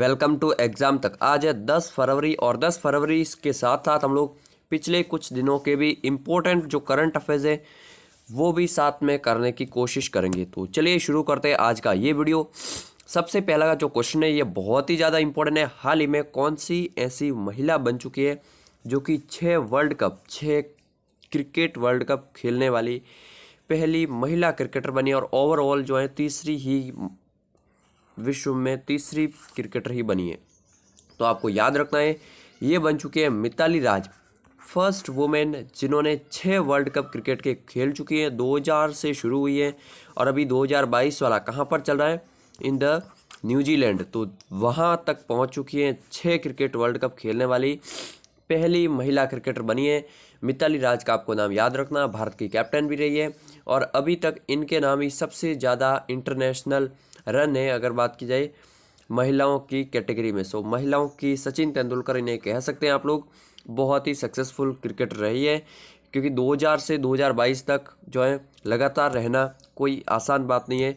welcome to exam तक आज है दस फरवरी और दस फरवरी के साथ साथ हम लोग पिछले कुछ दिनों के भी इम्पोर्टेंट जो करंट अफेयर्स हैं वो भी साथ में करने की कोशिश करेंगे तो चलिए शुरू करते हैं आज का ये वीडियो सबसे पहला का जो क्वेश्चन है ये बहुत ही ज़्यादा इम्पोर्टेंट है हाल ही में कौन सी ऐसी महिला बन चुकी है जो कि छः वर्ल्ड कप छः क्रिकेट वर्ल्ड कप खेलने वाली पहली महिला क्रिकेटर बनी और ओवरऑल जो है तीसरी ही विश्व में तीसरी क्रिकेटर ही बनी है तो आपको याद रखना है ये बन चुके हैं मिताली राज फर्स्ट वुमेन जिन्होंने छः वर्ल्ड कप क्रिकेट के खेल चुकी हैं 2000 से शुरू हुई है और अभी 2022 वाला कहाँ पर चल रहा है इन द न्यूजीलैंड तो वहाँ तक पहुँच चुकी हैं छः क्रिकेट वर्ल्ड कप खेलने वाली पहली महिला क्रिकेटर बनी है मिताली राज का आपको नाम याद रखना भारत की कैप्टन भी रही है और अभी तक इनके नाम ही सबसे ज़्यादा इंटरनेशनल रन है अगर बात की जाए महिलाओं की कैटेगरी में सो महिलाओं की सचिन तेंदुलकर इन्हें कह सकते हैं आप लोग बहुत ही सक्सेसफुल क्रिकेटर रही है क्योंकि 2000 से 2022 तक जो है लगातार रहना कोई आसान बात नहीं है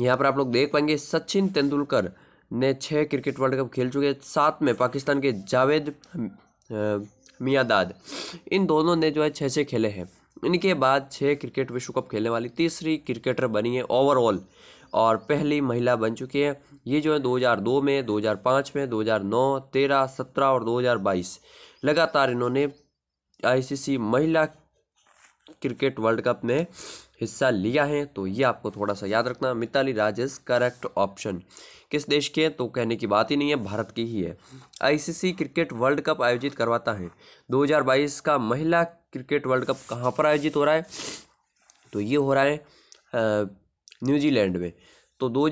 यहाँ पर आप लोग देख पाएंगे सचिन तेंदुलकर ने छः क्रिकेट वर्ल्ड कप खेल चुके हैं साथ में पाकिस्तान के जावेद मियादाद इन दोनों ने जो है छः छः खेले हैं इनके बाद छः क्रिकेट विश्व कप खेलने वाली तीसरी क्रिकेटर बनी है ओवरऑल और पहली महिला बन चुकी हैं ये जो है 2002 में 2005 में 2009 13 17 और 2022 लगातार इन्होंने आईसीसी महिला क्रिकेट वर्ल्ड कप में हिस्सा लिया है तो ये आपको थोड़ा सा याद रखना Mitali Raj is correct option किस देश के तो कहने की बात ही नहीं है भारत की ही है आईसीसी क्रिकेट वर्ल्ड कप आयोजित करवाता है 2022 का महिला क्रिकेट वर्ल्ड कप कहाँ पर आयोजित हो रहा है तो ये हो रहा है न्यूजीलैंड में तो दो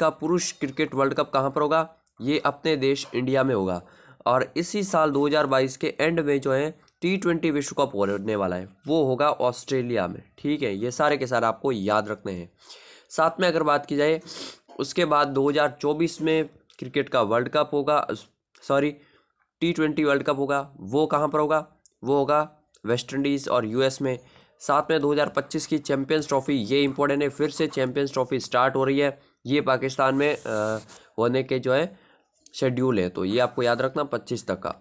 का पुरुष क्रिकेट वर्ल्ड कप कहाँ पर होगा ये अपने देश इंडिया में होगा और इसी साल 2022 के एंड में जो है टी ट्वेंटी विश्व कप होने वाला है वो होगा ऑस्ट्रेलिया में ठीक है ये सारे के सारे आपको याद रखने हैं साथ में अगर बात की जाए उसके बाद 2024 में क्रिकेट का वर्ल्ड कप होगा sorry T twenty world cup होगा वो कहाँ पर होगा वो होगा वेस्ट इंडीज़ और यूएस में साथ में 2025 की चैंपियंस ट्रॉफी ये इम्पोर्टेंट है फिर से चैंपियंस ट्रॉफी स्टार्ट हो रही है ये पाकिस्तान में होने के जो है शेड्यूल है तो ये आपको याद रखना पच्चीस तक का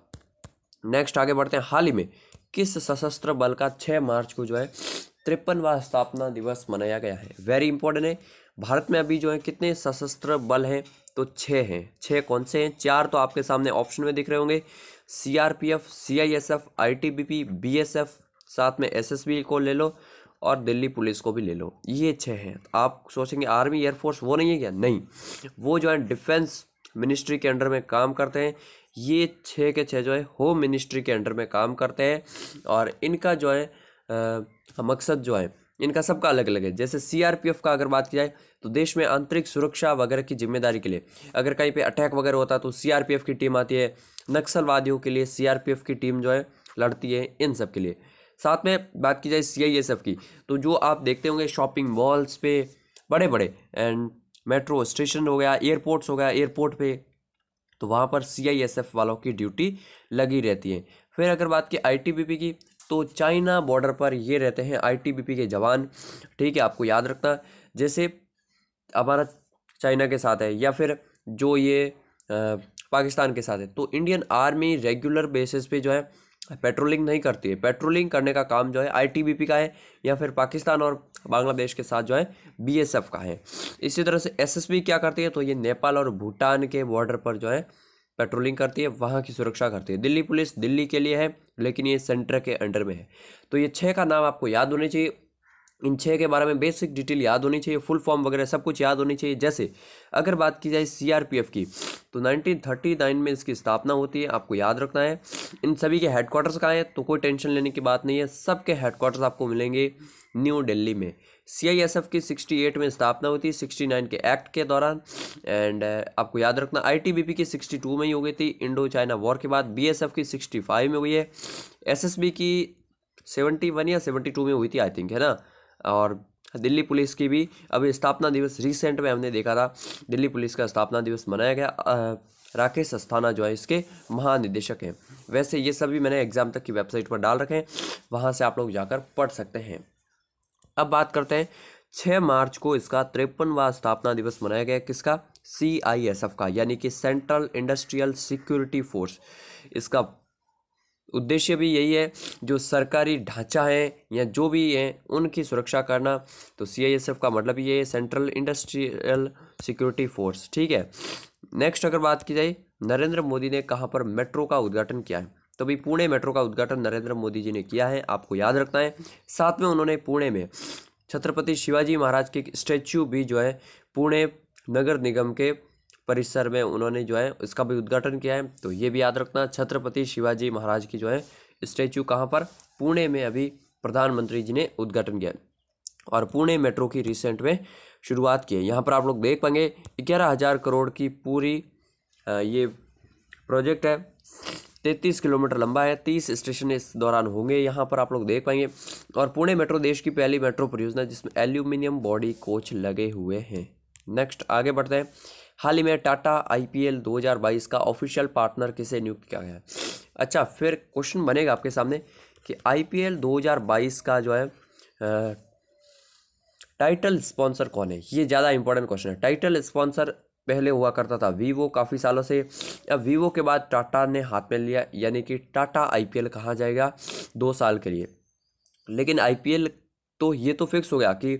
नेक्स्ट आगे बढ़ते हैं हाल ही में किस सशस्त्र बल का छः मार्च को जो है तिरपनवा स्थापना दिवस मनाया गया है वेरी इंपॉर्टेंट है भारत में अभी जो है कितने सशस्त्र बल हैं तो छः हैं छः कौन से हैं चार तो आपके सामने ऑप्शन में दिख रहे होंगे C R P F C I S F I T B P B S F साथ में एसएसबी को ले लो और दिल्ली पुलिस को भी ले लो ये छः हैं आप सोचेंगे आर्मी एयरफोर्स वो नहीं है क्या नहीं वो जो है डिफेंस मिनिस्ट्री के अंडर में काम करते हैं ये छः के छः जो है होम मिनिस्ट्री के अंडर में काम करते हैं और इनका जो है आ, मकसद जो है इनका सबका अलग अलग है जैसे सीआरपीएफ का अगर बात की जाए तो देश में आंतरिक सुरक्षा वगैरह की जिम्मेदारी के लिए अगर कहीं पे अटैक वगैरह होता है तो सीआरपीएफ की टीम आती है नक्सलवादियों के लिए सीआरपीएफ की टीम जो है लड़ती है इन सब के लिए साथ में बात की जाए सी आई एस एफ की तो जो आप देखते होंगे शॉपिंग मॉल्स पे बड़े बड़े एंड मेट्रो स्टेशन हो गया एयरपोर्ट्स हो गया एयरपोर्ट पे तो वहाँ पर सी आई एस एफ वालों की ड्यूटी लगी रहती है फिर अगर बात की आई टी बी पी की तो चाइना बॉर्डर पर ये रहते हैं आई टी बी पी के जवान ठीक है आपको याद रखना जैसे हमारा चाइना के साथ है या फिर जो ये आ, पाकिस्तान के साथ है तो इंडियन आर्मी रेगुलर बेसिस पे जो है पेट्रोलिंग नहीं करती है पेट्रोलिंग करने का काम जो है आईटीबीपी का है या फिर पाकिस्तान और बांग्लादेश के साथ जो है बीएसएफ का है इसी तरह से एसएसबी क्या करती है तो ये नेपाल और भूटान के बॉर्डर पर जो है पेट्रोलिंग करती है वहाँ की सुरक्षा करती है दिल्ली पुलिस दिल्ली के लिए है लेकिन ये सेंटर के अंडर में है तो ये छः का नाम आपको याद होने चाहिए इन छः के बारे में बेसिक डिटेल याद होनी चाहिए फुल फॉर्म वगैरह सब कुछ याद होनी चाहिए जैसे अगर बात की जाए सीआरपीएफ की तो 1939 में इसकी स्थापना होती है आपको याद रखना है इन सभी के हेडक्वार्टर्स कहाँ हैं तो कोई टेंशन लेने की बात नहीं है सबके हेडक्वार्टर्स आपको मिलेंगे न्यू दिल्ली में सीआईएसएफ की 68 में स्थापना होती है 69 के एक्ट के दौरान एंड uh, आपको याद रखना आईटीबीपी की 62 में ही हो गई थी इंडो चाइना वॉर के बाद बीएसएफ की 65 में हुई है एसएसबी की 71 या 72 में हुई थी आई थिंक है ना और दिल्ली पुलिस की भी अभी स्थापना दिवस रिसेंट में हमने देखा था दिल्ली पुलिस का स्थापना दिवस मनाया गया राकेश अस्थाना जो है इसके महानिदेशक हैं वैसे ये सभी मैंने एग्ज़ाम तक की वेबसाइट पर डाल रखे हैं वहाँ से आप लोग जाकर पढ़ सकते हैं अब बात करते हैं छः मार्च को इसका तिरपनवा स्थापना दिवस मनाया गया किसका सी आई एस एफ का यानी कि सेंट्रल इंडस्ट्रियल सिक्योरिटी फोर्स इसका उद्देश्य भी यही है जो सरकारी ढांचा है या जो भी है उनकी सुरक्षा करना तो सीआईएसएफ का मतलब ये है सेंट्रल इंडस्ट्रियल सिक्योरिटी फोर्स ठीक है नेक्स्ट अगर बात की जाए नरेंद्र मोदी ने कहाँ पर मेट्रो का उद्घाटन किया है तो भी पुणे मेट्रो का उद्घाटन नरेंद्र मोदी जी ने किया है आपको याद रखना है साथ में उन्होंने पुणे में छत्रपति शिवाजी महाराज के स्टैच्यू भी जो है पुणे नगर निगम के परिसर में उन्होंने जो है इसका भी उद्घाटन किया है तो ये भी याद रखना छत्रपति शिवाजी महाराज की जो है स्टैचू कहाँ पर पुणे में अभी प्रधानमंत्री जी ने उद्घाटन किया और पुणे मेट्रो की रिसेंट में शुरुआत की है यहाँ पर आप लोग देख पाएंगे ग्यारह हज़ार करोड़ की पूरी ये प्रोजेक्ट है तैंतीस किलोमीटर लंबा है तीस स्टेशन इस दौरान होंगे यहाँ पर आप लोग देख पाएंगे और पुणे मेट्रो देश की पहली मेट्रो परियोजना जिसमें एल्यूमिनियम बॉडी कोच लगे हुए हैं नेक्स्ट आगे बढ़ते हैं हाल ही में टाटा आईपीएल 2022 का ऑफिशियल पार्टनर किसे नियुक्त किया गया है अच्छा फिर क्वेश्चन बनेगा आपके सामने कि आईपीएल 2022 का जो है टाइटल स्पॉन्सर कौन है ये ज़्यादा इंपॉर्टेंट क्वेश्चन है टाइटल स्पॉन्सर पहले हुआ करता था वीवो काफ़ी सालों से अब वीवो के बाद टाटा ने हाथ में लिया यानी कि टाटा आईपीएल कहा जाएगा दो साल के लिए लेकिन आईपीएल तो ये तो फिक्स हो गया कि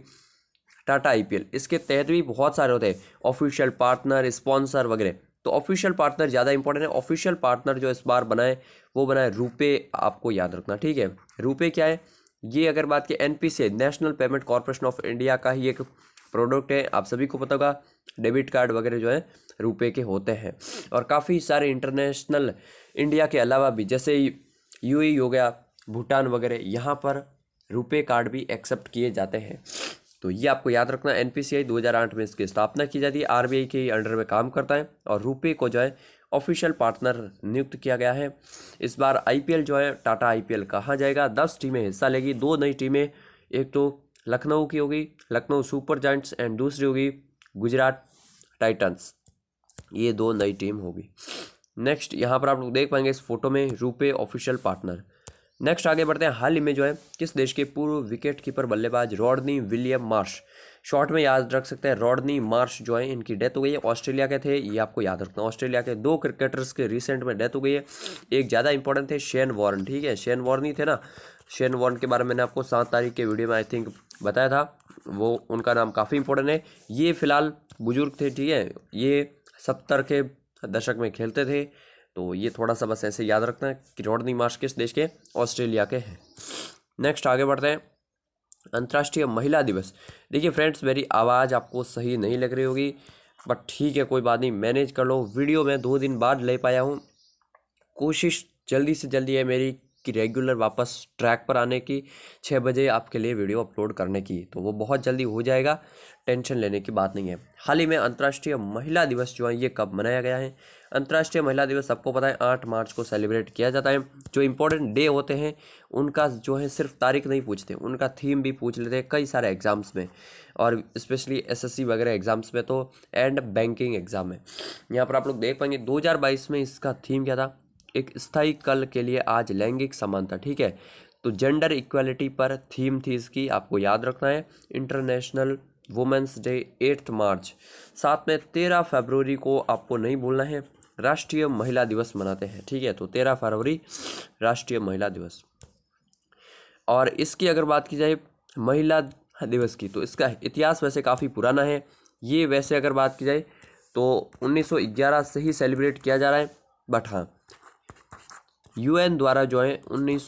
टाटा आई इसके तहत भी बहुत सारे होते हैं ऑफिशियल पार्टनर स्पॉन्सर वगैरह तो ऑफिशियल पार्टनर ज़्यादा इंपॉर्टेंट है ऑफिशियल पार्टनर जो इस बार बनाए वो बनाए रुपये आपको याद रखना ठीक है रुपये क्या है ये अगर बात की एन से national payment corporation of India का ही एक प्रोडक्ट है आप सभी को पता होगा डेबिट कार्ड वगैरह जो है रुपए के होते हैं और काफ़ी सारे इंटरनेशनल इंडिया के अलावा भी जैसे यूएई e हो गया भूटान वगैरह यहाँ पर रुपए कार्ड भी एक्सेप्ट किए जाते हैं तो ये आपको याद रखना एन 2008 में इसकी स्थापना की जाती है आर के अंडर में काम करता है और रुपये को जो है ऑफिशियल पार्टनर नियुक्त किया गया है इस बार आईपीएल जो है टाटा आईपीएल कहाँ जाएगा दस टीमें हिस्सा लेगी दो नई टीमें एक तो लखनऊ की होगी लखनऊ सुपर जाइंट्स एंड दूसरी होगी गुजरात टाइटन्स ये दो नई टीम होगी नेक्स्ट यहाँ पर आप लोग देख पाएंगे इस फोटो में रूपे ऑफिशियल पार्टनर नेक्स्ट आगे बढ़ते हैं हाल ही में जो है किस देश के पूर्व विकेट कीपर बल्लेबाज रॉडनी विलियम मार्श शॉर्ट में याद रख सकते हैं रॉडनी मार्श जो है इनकी डेथ हो गई है ऑस्ट्रेलिया के थे ये आपको याद रखना ऑस्ट्रेलिया के दो क्रिकेटर्स के रिसेंट में डेथ हो गई है एक ज़्यादा इंपॉर्टेंट थे शेन वॉर्न ठीक है शेन वॉर्न ही थे ना शेन वॉर्न के बारे में मैंने आपको सात तारीख के वीडियो में आई थिंक बताया था वो उनका नाम काफ़ी इंपॉर्टेंट है ये फिलहाल बुजुर्ग थे ठीक है ये सत्तर के दशक में खेलते थे तो ये थोड़ा सा बस ऐसे याद रखना है किरोड़नी मार्च किस देश के ऑस्ट्रेलिया के हैं नेक्स्ट आगे बढ़ते हैं अंतर्राष्ट्रीय महिला दिवस देखिए फ्रेंड्स मेरी आवाज़ आपको सही नहीं लग रही होगी बट ठीक है कोई बात नहीं मैनेज कर लो वीडियो मैं दो दिन बाद ले पाया हूँ कोशिश जल्दी से जल्दी है मेरी रेगुलर वापस ट्रैक पर आने की छः बजे आपके लिए वीडियो अपलोड करने की तो वो बहुत जल्दी हो जाएगा टेंशन लेने की बात नहीं है हाल ही में अंतर्राष्ट्रीय महिला दिवस जो है ये कब मनाया गया है अंतर्राष्ट्रीय महिला दिवस सबको पता है आठ मार्च को सेलिब्रेट किया जाता है जो इंपॉर्टेंट डे होते हैं उनका जो है सिर्फ तारीख नहीं पूछते उनका थीम भी पूछ लेते हैं कई सारे एग्ज़ाम्स में और स्पेशली एसएससी वगैरह एग्ज़ाम्स में तो एंड बैंकिंग एग्ज़ाम में यहाँ पर आप लोग देख पाएंगे 2022 में इसका थीम क्या था एक स्थायी कल के लिए आज लैंगिक समानता ठीक है तो जेंडर इक्वालिटी पर थीम थी इसकी आपको याद रखना है international women's day eighth March साथ में तेरह फरवरी को आपको नहीं भूलना है राष्ट्रीय महिला दिवस मनाते हैं ठीक है तो तेरह फरवरी राष्ट्रीय महिला दिवस और इसकी अगर बात की जाए महिला दिवस की तो इसका इतिहास वैसे काफ़ी पुराना है ये वैसे अगर बात की जाए तो 1911 से ही सेलिब्रेट किया जा रहा है बट हाँ यूएन द्वारा जो है उन्नीस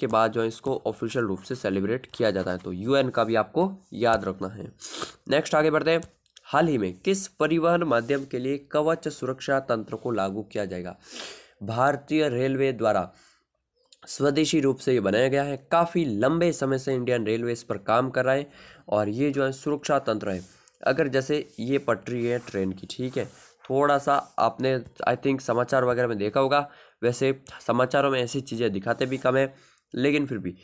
के बाद जो है इसको ऑफिशियल रूप से सेलिब्रेट किया जाता है तो यूएन का भी आपको याद रखना है नेक्स्ट आगे बढ़ते हैं हाल ही में किस परिवहन माध्यम के लिए कवच सुरक्षा तंत्र को लागू किया जाएगा भारतीय रेलवे द्वारा स्वदेशी रूप से ये बनाया गया है काफ़ी लंबे समय से इंडियन रेलवे इस पर काम कर रहा है और ये जो है सुरक्षा तंत्र है अगर जैसे ये पटरी है ट्रेन की ठीक है थोड़ा सा आपने आई थिंक समाचार वगैरह में देखा होगा वैसे समाचारों में ऐसी चीज़ें दिखाते भी कम है लेकिन फिर भी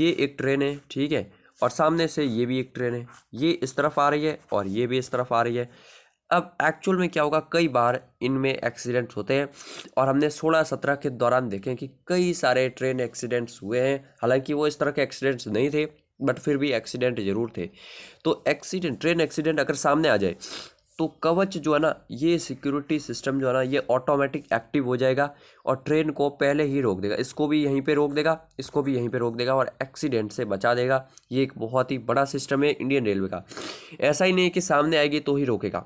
ये एक ट्रेन है ठीक है और सामने से ये भी एक ट्रेन है ये इस तरफ आ रही है और ये भी इस तरफ आ रही है अब एक्चुअल में क्या होगा कई बार इनमें एक्सीडेंट्स होते हैं और हमने सोलह सत्रह के दौरान देखें कि कई सारे ट्रेन एक्सीडेंट्स हुए हैं हालांकि वो इस तरह के एक्सीडेंट्स नहीं थे बट फिर भी एक्सीडेंट ज़रूर थे तो एक्सीडेंट ट्रेन एक्सीडेंट अगर सामने आ जाए तो कवच जो है ना ये सिक्योरिटी सिस्टम जो है ना ये ऑटोमेटिक एक्टिव हो जाएगा और ट्रेन को पहले ही रोक देगा इसको भी यहीं पे रोक देगा इसको भी यहीं पे रोक देगा और एक्सीडेंट से बचा देगा ये एक बहुत ही बड़ा सिस्टम है इंडियन रेलवे का ऐसा ही नहीं कि सामने आएगी तो ही रोकेगा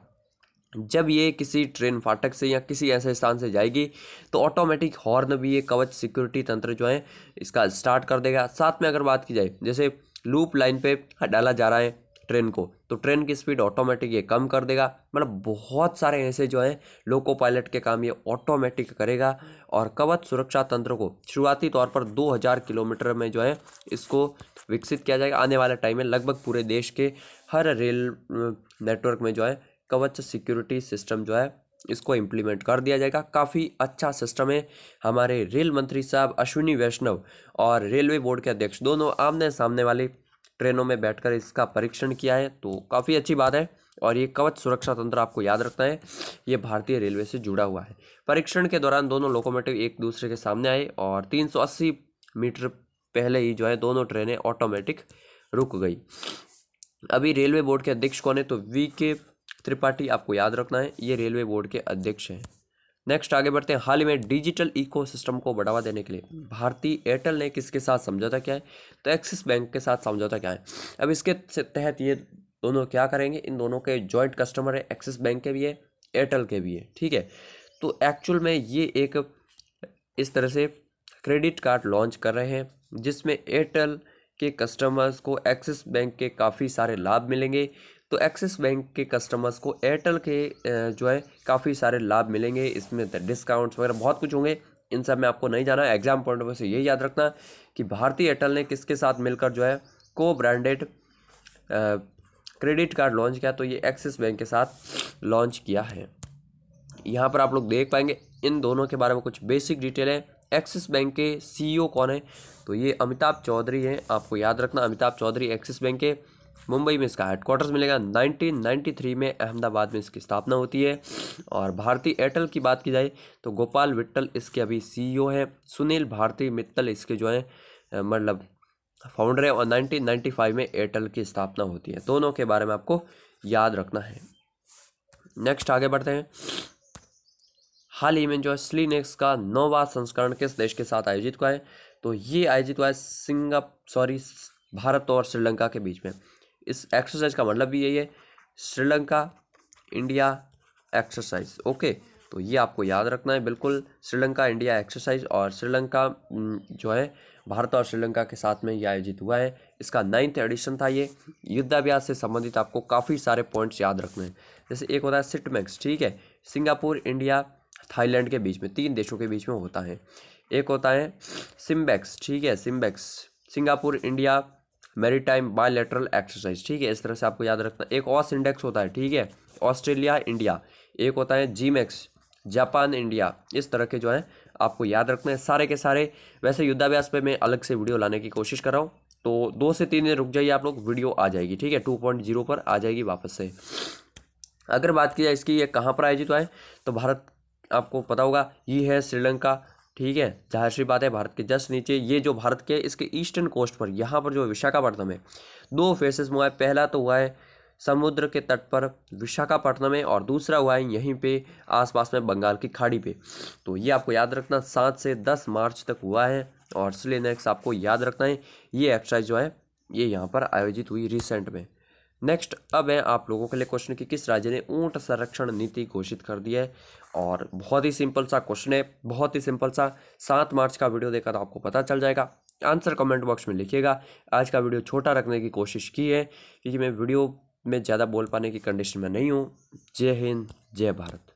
जब ये किसी ट्रेन फाटक से या किसी ऐसे स्थान से जाएगी तो ऑटोमेटिक हॉर्न भी ये कवच सिक्योरिटी तंत्र जो है इसका स्टार्ट कर देगा साथ में अगर बात की जाए जैसे लूप लाइन पे डाला जा रहा है ट्रेन को तो ट्रेन की स्पीड ऑटोमेटिक ये कम कर देगा मतलब बहुत सारे ऐसे जो हैं लोको पायलट के काम ये ऑटोमेटिक करेगा और कवच सुरक्षा तंत्र को शुरुआती तौर पर 2000 किलोमीटर में जो है इसको विकसित किया जाएगा आने वाले टाइम में लगभग पूरे देश के हर रेल नेटवर्क में जो है कवच सिक्योरिटी सिस्टम जो है इसको इम्प्लीमेंट कर दिया जाएगा काफ़ी अच्छा सिस्टम है हमारे रेल मंत्री साहब अश्विनी वैष्णव और रेलवे बोर्ड के अध्यक्ष दोनों आमने सामने वाले ट्रेनों में बैठकर इसका परीक्षण किया है तो काफ़ी अच्छी बात है और ये कवच सुरक्षा तंत्र आपको याद रखना है ये भारतीय रेलवे से जुड़ा हुआ है परीक्षण के दौरान दोनों लोकोमोटिव एक दूसरे के सामने आए और 380 मीटर पहले ही जो है दोनों ट्रेनें ऑटोमेटिक रुक गई अभी रेलवे बोर्ड के अध्यक्ष कौन है तो वी के त्रिपाठी आपको याद रखना है ये रेलवे बोर्ड के अध्यक्ष हैं नेक्स्ट आगे बढ़ते हैं हाल ही में डिजिटल इकोसिस्टम को बढ़ावा देने के लिए भारतीय एयरटेल ने किसके साथ समझौता किया है तो एक्सिस बैंक के साथ समझौता किया है अब इसके तहत ये दोनों क्या करेंगे इन दोनों के जॉइंट कस्टमर हैं एक्सिस बैंक के भी है एयरटेल के भी है ठीक है तो एक्चुअल में ये एक इस तरह से क्रेडिट कार्ड लॉन्च कर रहे हैं जिसमें एयरटेल के कस्टमर्स को एक्सिस बैंक के काफ़ी सारे लाभ मिलेंगे तो एक्सिस बैंक के कस्टमर्स को एयरटेल के जो है काफ़ी सारे लाभ मिलेंगे इसमें डिस्काउंट्स वगैरह बहुत कुछ होंगे इन सब में आपको नहीं जाना है एग्जाम पॉइंट ऑफ व्यू से ये याद रखना कि भारतीय एयरटेल ने किसके साथ मिलकर जो है को ब्रांडेड क्रेडिट कार्ड लॉन्च किया तो ये एक्सिस बैंक के साथ लॉन्च किया है यहाँ पर आप लोग देख पाएंगे इन दोनों के बारे में कुछ बेसिक डिटेल है एक्सिस बैंक के सीईओ e कौन है तो ये अमिताभ चौधरी हैं आपको याद रखना अमिताभ चौधरी एक्सिस बैंक के मुंबई में इसका हेडक्वार्टर्स मिलेगा 1993 में अहमदाबाद में इसकी स्थापना होती है और भारतीय एयरटेल की बात की जाए तो गोपाल विट्टल इसके अभी सीईओ e हैं सुनील भारती मित्तल इसके जो हैं मतलब फाउंडर हैं और 1995 में एयरटेल की स्थापना होती है दोनों के बारे में आपको याद रखना है नेक्स्ट आगे बढ़ते हैं हाल ही में जो है स्लीनेक्स का नौवा संस्करण किस देश के साथ आयोजित हुआ है तो ये आयोजित हुआ है सिंगा सॉरी भारत और श्रीलंका के बीच में इस एक्सरसाइज का मतलब भी यही है श्रीलंका इंडिया एक्सरसाइज ओके तो ये आपको याद रखना है बिल्कुल श्रीलंका इंडिया एक्सरसाइज और श्रीलंका जो है भारत और श्रीलंका के साथ में ये आयोजित हुआ है इसका नाइन्थ एडिशन था ये युद्धाभ्यास से संबंधित आपको काफ़ी सारे पॉइंट्स याद रखने हैं जैसे एक होता है सिटमैक्स ठीक है सिंगापुर इंडिया थाईलैंड के बीच में तीन देशों के बीच में होता है एक होता है सिम्बैक्स ठीक है SIMBEX Singapore India maritime bilateral exercise ठीक है इस तरह से आपको याद रखना एक ऑस इंडेक्स होता है ठीक है ऑस्ट्रेलिया इंडिया एक होता है जीमेक्स जापान इंडिया इस तरह के जो है आपको याद रखना है सारे के सारे वैसे युद्धाभ्यास पे मैं अलग से वीडियो लाने की कोशिश कर रहा हूँ तो दो से तीन दिन रुक जाइए आप लोग वीडियो आ जाएगी ठीक है टू पॉइंट जीरो पर आ जाएगी वापस से अगर बात की जाए इसकी ये कहाँ पर आयोजित हुआ है तो भारत आपको पता होगा ये है श्रीलंका ठीक है जाहिर सी बात है भारत के जस्ट नीचे ये जो भारत के इसके ईस्टर्न कोस्ट पर यहाँ पर जो विशाखापट्टनम है दो फेसेस हुआ है पहला तो हुआ है समुद्र के तट पर विशाखापट्टनम में और दूसरा हुआ है यहीं पे आसपास में बंगाल की खाड़ी पे तो ये आपको याद रखना सात से दस मार्च तक हुआ है और सिलेनेक्स आपको याद रखना है ये एक्सरसाइज जो है ये यहाँ पर आयोजित हुई रिसेंट में नेक्स्ट अब है आप लोगों के लिए क्वेश्चन कि किस राज्य ने ऊंट संरक्षण नीति घोषित कर दी है और बहुत ही सिंपल सा क्वेश्चन है बहुत ही सिंपल सा सात मार्च का वीडियो देखा तो आपको पता चल जाएगा आंसर कमेंट बॉक्स में लिखिएगा आज का वीडियो छोटा रखने की कोशिश की है क्योंकि मैं वीडियो में ज़्यादा बोल पाने की कंडीशन में नहीं हूँ जय हिंद जय भारत